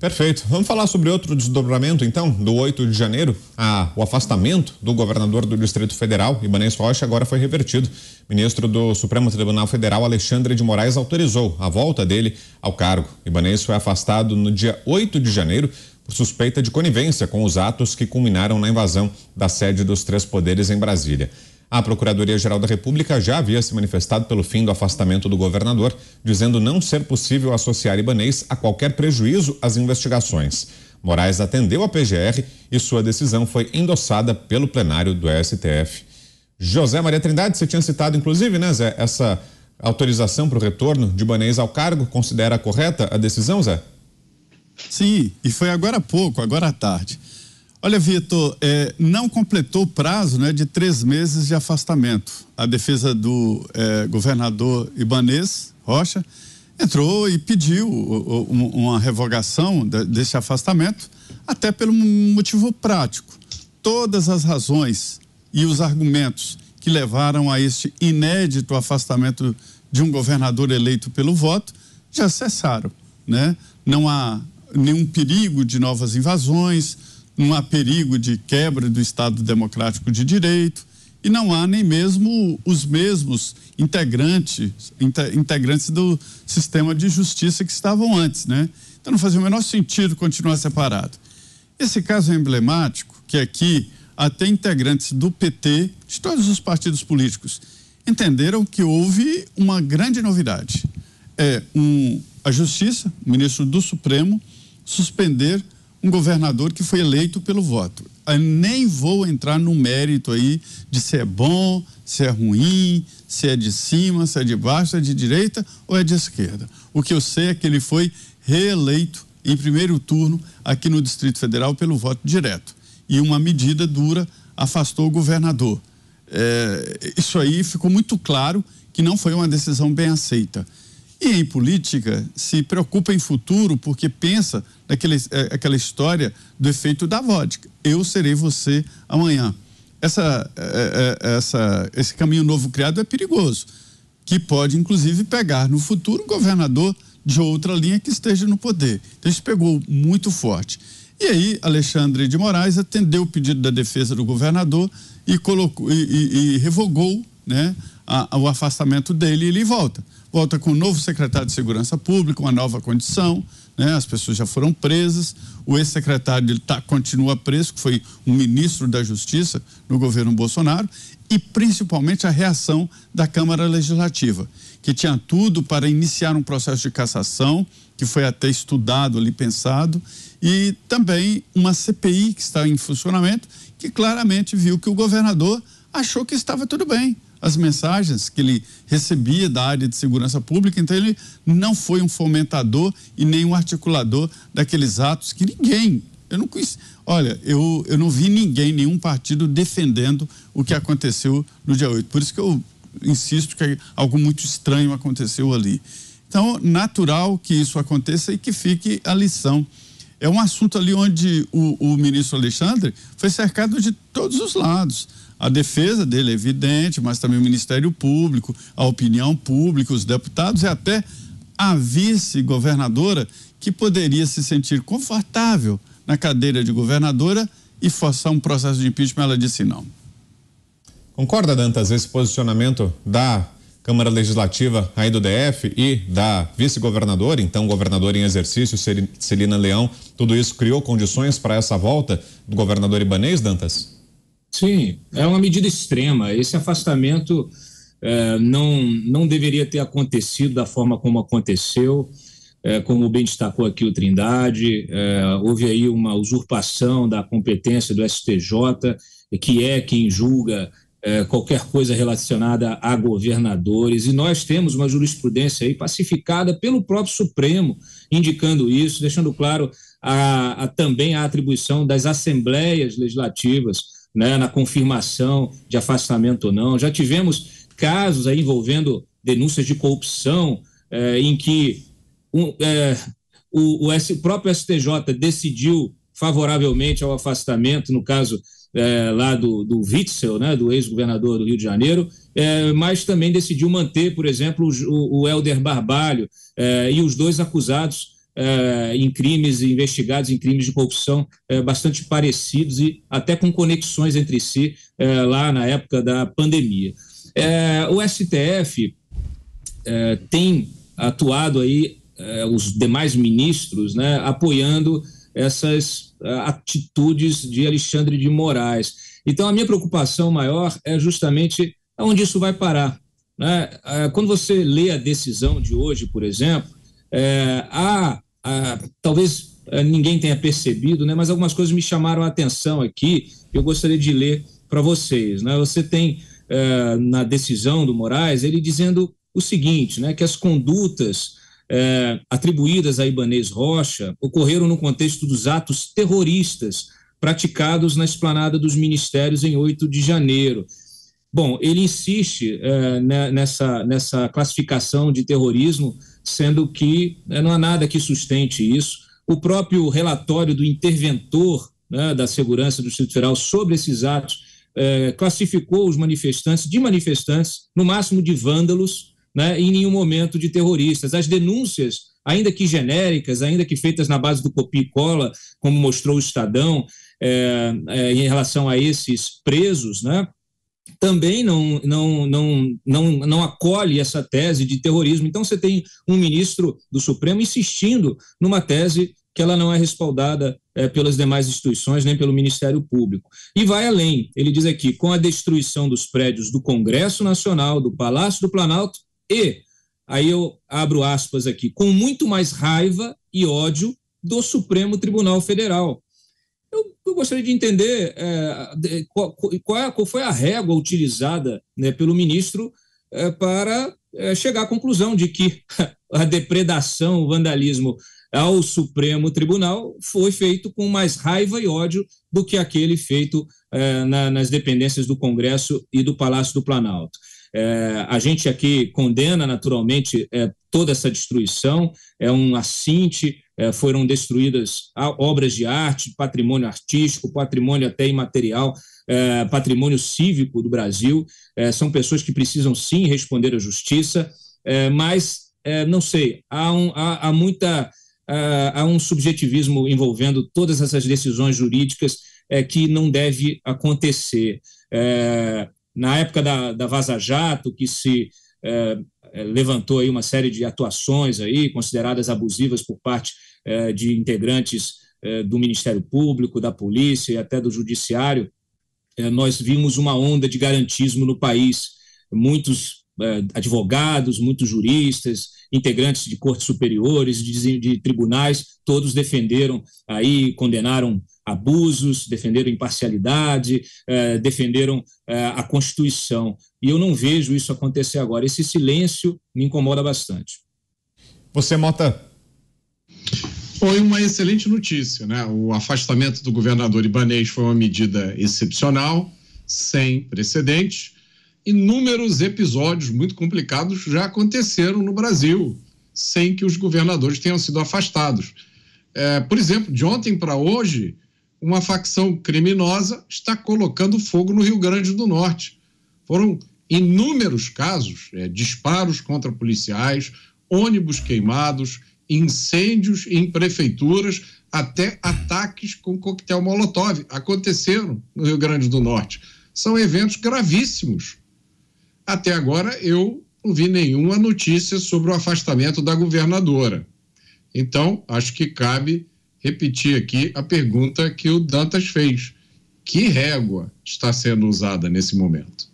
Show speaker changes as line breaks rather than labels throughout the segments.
Perfeito. Vamos falar sobre outro desdobramento, então, do 8 de janeiro. Ah, o afastamento do governador do Distrito Federal, Ibanês Rocha, agora foi revertido. ministro do Supremo Tribunal Federal, Alexandre de Moraes, autorizou a volta dele ao cargo. Ibanês foi afastado no dia 8 de janeiro por suspeita de conivência com os atos que culminaram na invasão da sede dos três poderes em Brasília. A Procuradoria-Geral da República já havia se manifestado pelo fim do afastamento do governador, dizendo não ser possível associar Ibanês a qualquer prejuízo às investigações. Moraes atendeu a PGR e sua decisão foi endossada pelo plenário do STF. José Maria Trindade, você tinha citado, inclusive, né, Zé, essa autorização para o retorno de Ibanês ao cargo. Considera correta a decisão, Zé? Sim, e foi agora há pouco, agora à tarde. Olha, Vitor, é,
não completou o prazo né, de três meses de afastamento. A defesa do é, governador Ibanês Rocha entrou e pediu o, o, uma revogação de, desse afastamento, até pelo motivo prático. Todas as razões e os argumentos que levaram a este inédito afastamento de um governador eleito pelo voto já cessaram. Né? Não há nenhum perigo de novas invasões não há perigo de quebra do Estado Democrático de Direito e não há nem mesmo os mesmos integrantes, integrantes do sistema de justiça que estavam antes, né? Então não fazia o menor sentido continuar separado. Esse caso é emblemático, que aqui até integrantes do PT, de todos os partidos políticos, entenderam que houve uma grande novidade. É um, a Justiça, o ministro do Supremo, suspender um governador que foi eleito pelo voto. Eu ah, nem vou entrar no mérito aí de se é bom, se é ruim, se é de cima, se é de baixo, se é de direita ou é de esquerda. O que eu sei é que ele foi reeleito em primeiro turno aqui no Distrito Federal pelo voto direto. E uma medida dura afastou o governador. É, isso aí ficou muito claro que não foi uma decisão bem aceita. E em política se preocupa em futuro porque pensa naquela eh, aquela história do efeito da vodka. Eu serei você amanhã. Essa, eh, eh, essa, esse caminho novo criado é perigoso, que pode inclusive pegar no futuro um governador de outra linha que esteja no poder. Então isso pegou muito forte. E aí, Alexandre de Moraes atendeu o pedido da defesa do governador e, colocou, e, e, e revogou né, a, o afastamento dele e ele volta volta com um novo secretário de Segurança Pública, uma nova condição, né? as pessoas já foram presas, o ex-secretário tá, continua preso, que foi um ministro da Justiça no governo Bolsonaro, e principalmente a reação da Câmara Legislativa, que tinha tudo para iniciar um processo de cassação, que foi até estudado ali, pensado, e também uma CPI que está em funcionamento, que claramente viu que o governador achou que estava tudo bem as mensagens que ele recebia da área de segurança pública, então ele não foi um fomentador e nem um articulador daqueles atos que ninguém, eu não conheci, olha, eu, eu não vi ninguém, nenhum partido defendendo o que aconteceu no dia 8. Por isso que eu insisto que algo muito estranho aconteceu ali. Então, natural que isso aconteça e que fique a lição. É um assunto ali onde o, o ministro Alexandre foi cercado de todos os lados a defesa dele é evidente, mas também o Ministério Público, a opinião pública, os deputados e até a vice-governadora, que poderia se sentir confortável na cadeira de governadora e forçar um processo de
impeachment, ela disse não. Concorda, Dantas, esse posicionamento da Câmara Legislativa aí do DF e da vice-governadora, então governadora em exercício, Celina Leão, tudo isso criou condições para essa volta do governador Ibanês, Dantas?
Sim, é uma medida extrema. Esse afastamento é, não, não deveria ter acontecido da forma como aconteceu. É, como bem destacou aqui o Trindade, é, houve aí uma usurpação da competência do STJ, que é quem julga qualquer coisa relacionada a governadores. E nós temos uma jurisprudência aí pacificada pelo próprio Supremo, indicando isso, deixando claro a, a também a atribuição das assembleias legislativas né, na confirmação de afastamento ou não. Já tivemos casos aí envolvendo denúncias de corrupção, é, em que um, é, o, o, S, o, próprio STJ decidiu favoravelmente ao afastamento, no caso é, lá do, do Witzel, né, do ex-governador do Rio de Janeiro, mas também decidiu manter, por exemplo, o, o Helder Barbalho e os dois acusados eh, em crimes investigados, em crimes de corrupção eh, bastante parecidos e até com conexões entre si eh, lá na época da pandemia. o STF tem atuado aí os demais ministros, né, apoiando essas atitudes de Alexandre de Moraes. Então, a minha preocupação maior é justamente aonde isso vai parar. Né? Quando você lê a decisão de hoje, por exemplo, é, há ah, talvez ah, ninguém tenha percebido, né, mas algumas coisas me chamaram a atenção aqui, eu gostaria de ler para vocês. Né? Você tem eh, na decisão do Moraes ele dizendo o seguinte: né, que as condutas eh, atribuídas a Ibanês Rocha ocorreram no contexto dos atos terroristas praticados na esplanada dos ministérios em 8 de janeiro. Bom, ele insiste eh, né, nessa, nessa classificação de terrorismo sendo que né, não há nada que sustente isso. O próprio relatório do interventor né, da segurança do Distrito Federal sobre esses atos é, classificou os manifestantes de manifestantes, no máximo de vândalos, né, em nenhum momento de terroristas. As denúncias, ainda que genéricas, ainda que feitas na base do copia e cola, como mostrou o Estadão, é, é, em relação a esses presos, né, também não, não, não, não, não acolhe essa tese de terrorismo. Então, você tem um ministro do Supremo insistindo numa tese que ela não é respaldada eh, pelas demais instituições nem pelo Ministério Público. E vai além, ele diz aqui, com a destruição dos prédios do Congresso Nacional, do Palácio do Planalto e, aí eu abro aspas aqui, com muito mais raiva e ódio do Supremo Tribunal Federal, eu gostaria de entender é, qual, qual, é, qual, foi a régua utilizada né, pelo ministro é, para é, chegar à conclusão de que a depredação, o vandalismo ao Supremo Tribunal foi feito com mais raiva e ódio do que aquele feito é, na, nas dependências do Congresso e do Palácio do Planalto. É, a gente aqui condena naturalmente é, toda essa destruição, é um assinte eh, foram destruídas ah, obras de arte, patrimônio artístico, patrimônio até imaterial, eh, patrimônio cívico do Brasil. Eh, são pessoas que precisam sim responder à justiça, mas não sei, há, um, há, há muita. Ah, há um subjetivismo envolvendo todas essas decisões jurídicas que não deve acontecer. na época da, da Vaza Jato, que se levantou aí uma série de atuações aí consideradas abusivas por parte é, de integrantes é, do Ministério Público, da Polícia e até do Judiciário, é, nós vimos uma onda de garantismo no país. Muitos advogados, muitos juristas, integrantes de cortes superiores, de, tribunais, todos defenderam aí, condenaram abusos, defenderam imparcialidade, defenderam a Constituição. E eu não vejo isso acontecer agora. Esse silêncio me incomoda bastante. Você, Mota, foi
uma excelente notícia. Né? O afastamento do governador Ibanês foi uma medida excepcional, sem precedentes. Inúmeros episódios muito complicados já aconteceram no Brasil, sem que os governadores tenham sido afastados. É, por exemplo, de ontem para hoje, uma facção criminosa está colocando fogo no Rio Grande do Norte. Foram inúmeros casos, é, disparos contra policiais, ônibus queimados, incêndios em prefeituras, até ataques com coquetel Molotov. Aconteceram no Rio Grande do Norte. São eventos gravíssimos. Até agora, eu não vi nenhuma notícia sobre o afastamento da governadora. Então, acho que cabe repetir aqui a pergunta que o Dantas fez. Que régua está sendo usada nesse momento?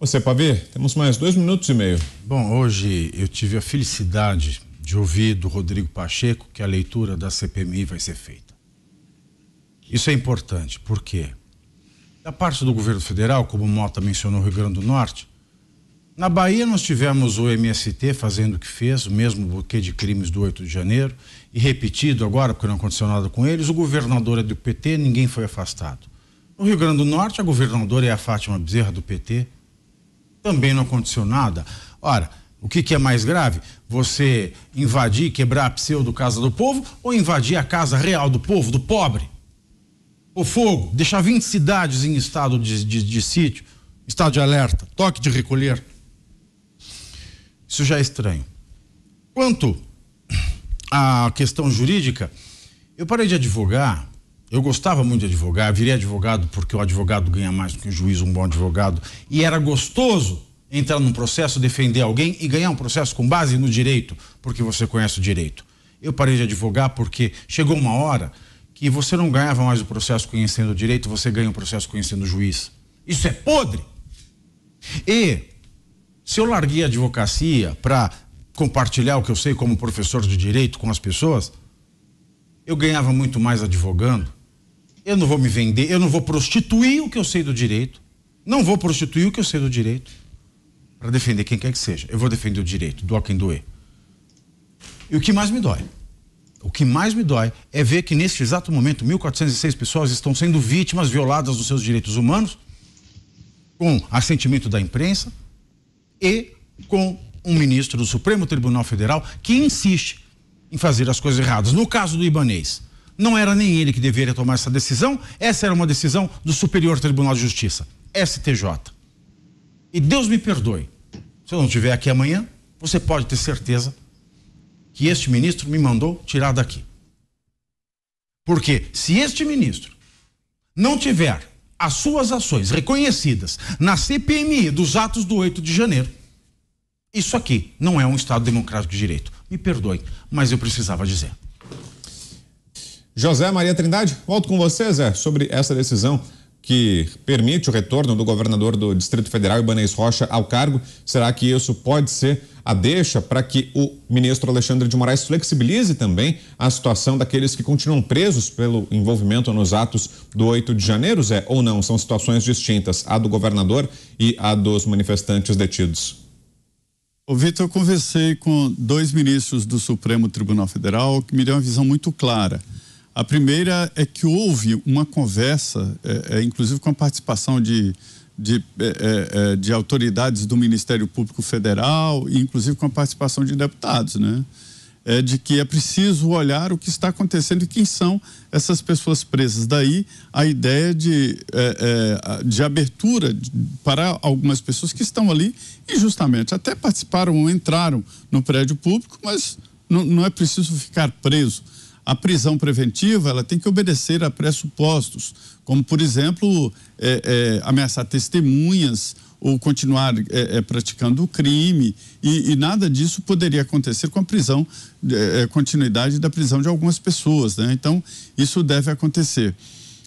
Você, Pavê, temos mais dois
minutos e meio. Bom, hoje eu tive a felicidade de ouvir do Rodrigo Pacheco que a leitura da CPMI vai ser feita. Isso é importante, por quê? Da parte do governo federal, como o Mota mencionou no Rio Grande do Norte, na Bahia nós tivemos o MST fazendo o que fez, o mesmo buquê de crimes do 8 de janeiro, e repetido agora, porque não aconteceu nada com eles, o governador é do PT, ninguém foi afastado. No Rio Grande do Norte, a governadora é a Fátima Bezerra do PT, também não aconteceu nada. Ora, o que, que, é mais grave? Você invadir, quebrar a pseudo casa do povo ou invadir a casa real do povo, do pobre? O fogo, deixar 20 cidades em estado de, de, de sítio, estado de alerta, toque de recolher. Isso já é estranho. Quanto à questão jurídica, eu parei de advogar. Eu gostava muito de advogar, virei advogado porque o advogado ganha mais do que o juiz, um bom advogado, e era gostoso entrar num processo, defender alguém e ganhar um processo com base no direito, porque você conhece o direito. Eu parei de advogar porque chegou uma hora que você não ganhava mais o processo conhecendo o direito, você ganha o processo conhecendo o juiz. Isso é podre! E se eu larguei a advocacia para compartilhar o que eu sei como professor de direito com as pessoas, eu ganhava muito mais advogando. Eu não vou me vender, eu não vou prostituir o que eu sei do direito. Não vou prostituir o que eu sei do direito para defender quem quer que seja. Eu vou defender o direito, do quem doer. E o que mais me dói? O que mais me dói é ver que neste exato momento 1.406 pessoas estão sendo vítimas violadas dos seus direitos humanos com assentimento da imprensa e com um ministro do Supremo Tribunal Federal que insiste em fazer as coisas erradas. No caso do Ibanês, não era nem ele que deveria tomar essa decisão, essa era uma decisão do Superior Tribunal de Justiça, STJ. E Deus me perdoe se eu não estiver aqui amanhã, você pode ter certeza que este ministro me mandou tirar daqui. Porque se este ministro não tiver as suas ações reconhecidas na CPMI dos atos do 8 de janeiro, isso aqui não é um Estado democrático de direito. Me perdoe, mas eu precisava dizer.
José Maria Trindade, volto com você, Zé, sobre essa decisão que permite o retorno do governador do Distrito Federal, Ibanez Rocha, ao cargo. Será que isso pode ser a deixa para que o ministro Alexandre de Moraes flexibilize também a situação daqueles que continuam presos pelo envolvimento nos atos do 8 de janeiro, Zé? Ou não? São situações distintas, a do governador e a dos manifestantes detidos.
Ô Vitor, eu conversei com dois ministros do Supremo Tribunal Federal que me deu uma visão muito clara a primeira é que houve uma conversa, é, é, inclusive com a participação de, de, é, é, é de, autoridades do Ministério Público Federal, e inclusive com a participação de deputados, né? É de que é preciso olhar o que está acontecendo e quem são essas pessoas presas. Daí a ideia de, é, de abertura para algumas pessoas que estão ali injustamente. Até participaram ou entraram no prédio público, mas não é preciso ficar preso a prisão preventiva ela tem que obedecer a pressupostos, como por exemplo é, é, ameaçar testemunhas ou continuar é, é praticando o crime e, e, nada disso poderia acontecer com a prisão, é, é, continuidade da prisão de algumas pessoas, né? Então isso deve acontecer.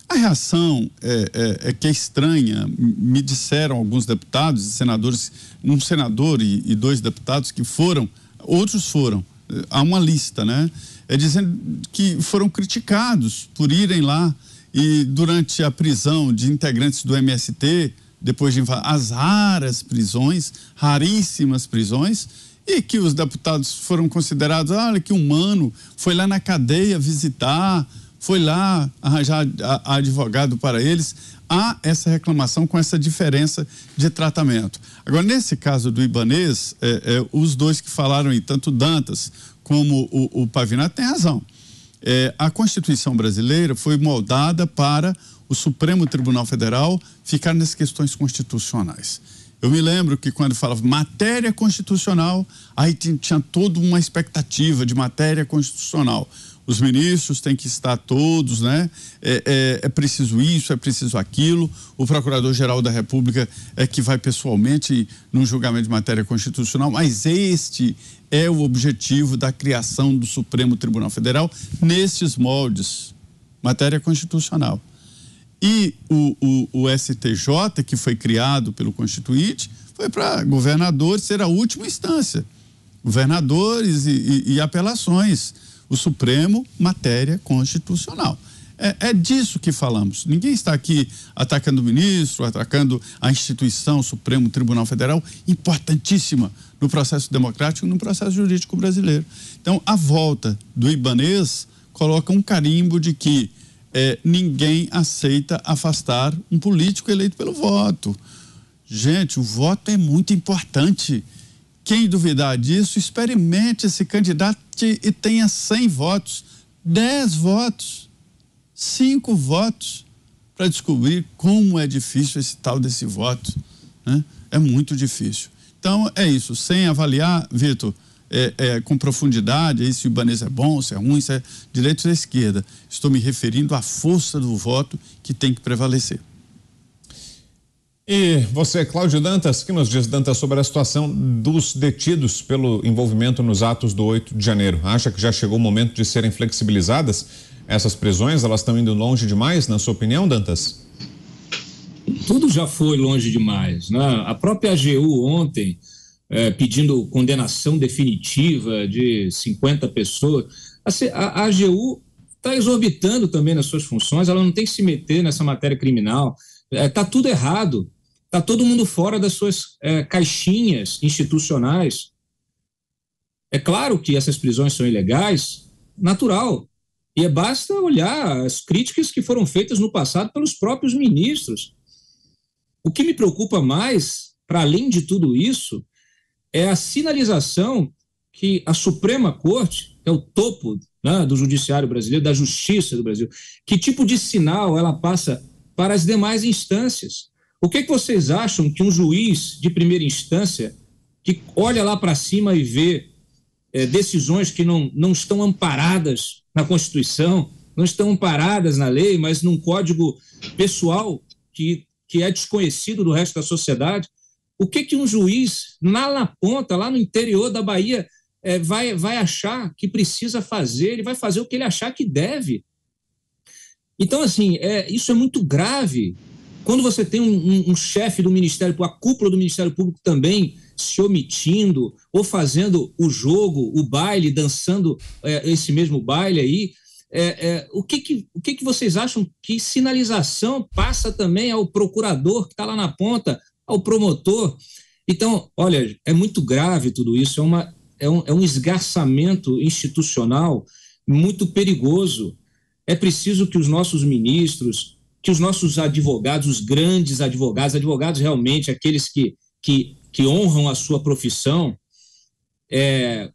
A reação é, que é estranha, me disseram alguns deputados e senadores, um senador e, e dois deputados que foram, outros foram, há uma lista, né? é, dizendo que foram criticados por irem lá e durante a prisão de integrantes do MST, depois de as raras prisões, raríssimas prisões, e que os deputados foram considerados, ah, olha que humano, foi lá na cadeia visitar, foi lá arranjar advogado para eles. Há essa reclamação com essa diferença de tratamento. Agora, nesse caso do Ibanês, é, é, os dois que falaram aí, tanto Dantas como o, o Pavinato, tem razão. É, a Constituição brasileira foi moldada para o Supremo Tribunal Federal ficar nas questões constitucionais. Eu me lembro que quando falava matéria constitucional, aí tinha toda uma expectativa de matéria constitucional os ministros têm que estar todos, né? É, é, é preciso isso, é preciso aquilo. O Procurador-Geral da República é que vai pessoalmente num julgamento de matéria constitucional, mas este é o objetivo da criação do Supremo Tribunal Federal nestes moldes matéria constitucional. E o, o, o STJ, que foi criado pelo Constituinte, foi para governadores ser a última instância. Governadores e, e, e apelações o Supremo matéria constitucional. É, é, disso que falamos. Ninguém está aqui atacando o ministro, atacando a instituição, Supremo Tribunal Federal, importantíssima no processo democrático, no processo jurídico brasileiro. Então, a volta do Ibanês coloca um carimbo de que é, ninguém aceita afastar um político eleito pelo voto. Gente, o voto é muito importante. Quem duvidar disso, experimente esse candidato e tenha 100 votos, 10 votos, 5 votos, para descobrir como é difícil esse tal desse voto. Né? É muito difícil. Então, é isso. Sem avaliar, Vitor, é, é, com profundidade, se o Ibanez é bom, se é ruim, se é direito ou é esquerda. Estou me referindo à força do voto que tem que prevalecer.
E você, Cláudio Dantas, que nos diz, Dantas, sobre a situação dos detidos pelo envolvimento nos atos do 8 de janeiro? Acha que já chegou o momento de serem flexibilizadas? Essas prisões, elas estão indo longe demais, na sua opinião, Dantas?
Tudo já foi longe demais. Né? A própria AGU ontem, é, pedindo condenação definitiva de 50 pessoas, assim, a, a AGU está exorbitando também nas suas funções, ela não tem que se meter nessa matéria criminal está é, tá tudo errado. Está todo mundo fora das suas é, caixinhas institucionais. É claro que essas prisões são ilegais, natural. E é basta olhar as críticas que foram feitas no passado pelos próprios ministros. O que me preocupa mais, para além de tudo isso, é a sinalização que a Suprema Corte, que é o topo né, do judiciário brasileiro, da justiça do Brasil, que tipo de sinal ela passa para as demais instâncias? O que, é que vocês acham que um juiz de primeira instância, que olha lá para cima e vê é, decisões que não, não estão amparadas na Constituição, não estão amparadas na lei, mas num código pessoal que, que é desconhecido do resto da sociedade, o que, é que um juiz lá na ponta, lá no interior da Bahia, é, vai, vai achar que precisa fazer? Ele vai fazer o que ele achar que deve. Então, assim, é, isso é muito grave. Quando você tem um, um, um chefe do Ministério, a cúpula do Ministério Público também se omitindo ou fazendo o jogo, o baile, dançando é, esse mesmo baile aí, é, é, o, que, que, o que, que vocês acham que sinalização passa também ao procurador que está lá na ponta, ao promotor? Então, olha, é muito grave tudo isso, é, uma, é, um, é um esgarçamento institucional muito perigoso. É preciso que os nossos ministros, que os nossos advogados, os grandes advogados, advogados realmente, aqueles que, que, que honram a sua profissão, é,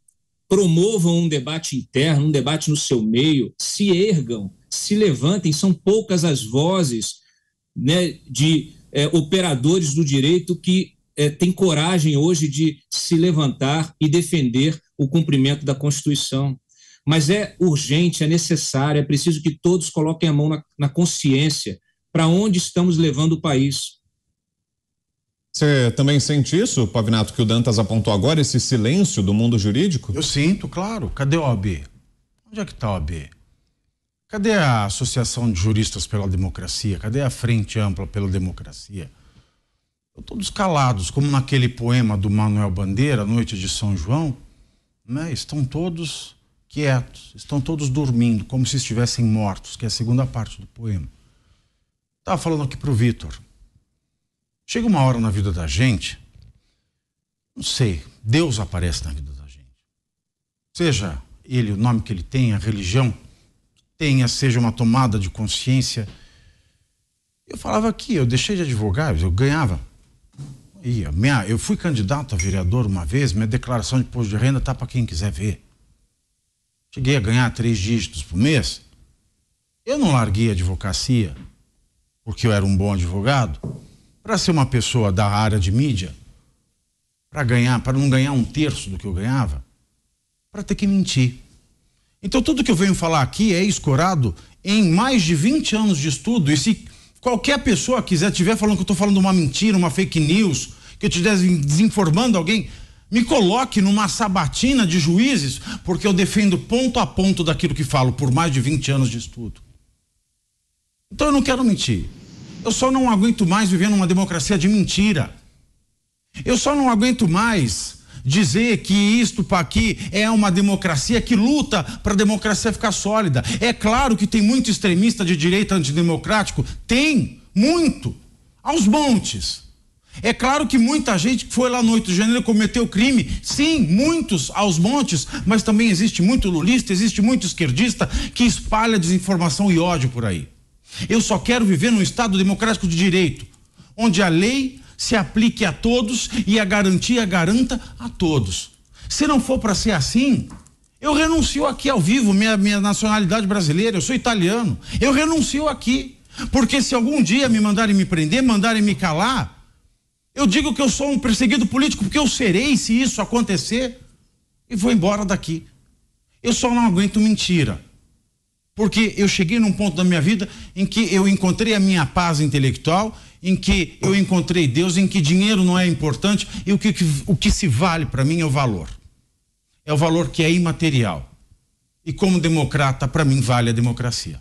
promovam um debate interno, um debate no seu meio, se ergam, se levantem. São poucas as vozes né, de é, operadores do direito que é, têm coragem hoje de se levantar e defender o cumprimento da Constituição mas é urgente, é necessário, é preciso que todos coloquem a mão na, na consciência para onde estamos levando o país. Você também sente isso, Pavinato, que o Dantas
apontou agora, esse silêncio do mundo jurídico? Eu sinto, claro. Cadê o OAB? Onde é que está o OAB?
Cadê a Associação de Juristas pela Democracia? Cadê a Frente Ampla pela Democracia? Estão todos calados, como naquele poema do Manuel Bandeira, Noite de São João, né? Estão todos quietos, estão todos dormindo, como se estivessem mortos, que é a segunda parte do poema. Estava falando aqui para o Vitor. Chega uma hora na vida da gente, não sei, Deus aparece na vida da gente. Seja ele o nome que ele tenha, a religião tenha, seja uma tomada de consciência. Eu falava aqui, eu deixei de advogar, eu ganhava. Ia, minha, eu fui candidato a vereador uma vez, minha declaração de imposto de renda tá para quem quiser ver cheguei a ganhar três dígitos por mês. Eu não larguei a advocacia porque eu era um bom advogado para ser uma pessoa da área de mídia, para ganhar, para não ganhar um terço do que eu ganhava, para ter que mentir. Então tudo que eu venho falar aqui é escorado em mais de 20 anos de estudo e se qualquer pessoa quiser tiver falando que eu estou falando uma mentira, uma fake news, que eu estiver desinformando alguém, me coloque numa sabatina de juízes, porque eu defendo ponto a ponto daquilo que falo por mais de 20 anos de estudo. Então eu não quero mentir. Eu só não aguento mais viver numa democracia de mentira. Eu só não aguento mais dizer que isto aqui é uma democracia que luta para a democracia ficar sólida. É claro que tem muito extremista de direita antidemocrático, tem muito, aos montes. É claro que muita gente que foi lá no 8 de janeiro cometeu crime, sim, muitos aos montes, mas também existe muito lulista, existe muito esquerdista que espalha desinformação e ódio por aí. Eu só quero viver num Estado democrático de direito, onde a lei se aplique a todos e a garantia garanta a todos. Se não for para ser assim, eu renuncio aqui ao vivo, minha, minha nacionalidade brasileira, eu sou italiano, eu renuncio aqui. Porque se algum dia me mandarem me prender, mandarem me calar, eu digo que eu sou um perseguido político porque eu serei se isso acontecer e vou embora daqui. Eu só não aguento mentira. Porque eu cheguei num ponto da minha vida em que eu encontrei a minha paz intelectual, em que eu encontrei Deus, em que dinheiro não é importante e o que, o que se vale para mim é o valor. É o valor que é imaterial. E como democrata, para mim, vale a democracia.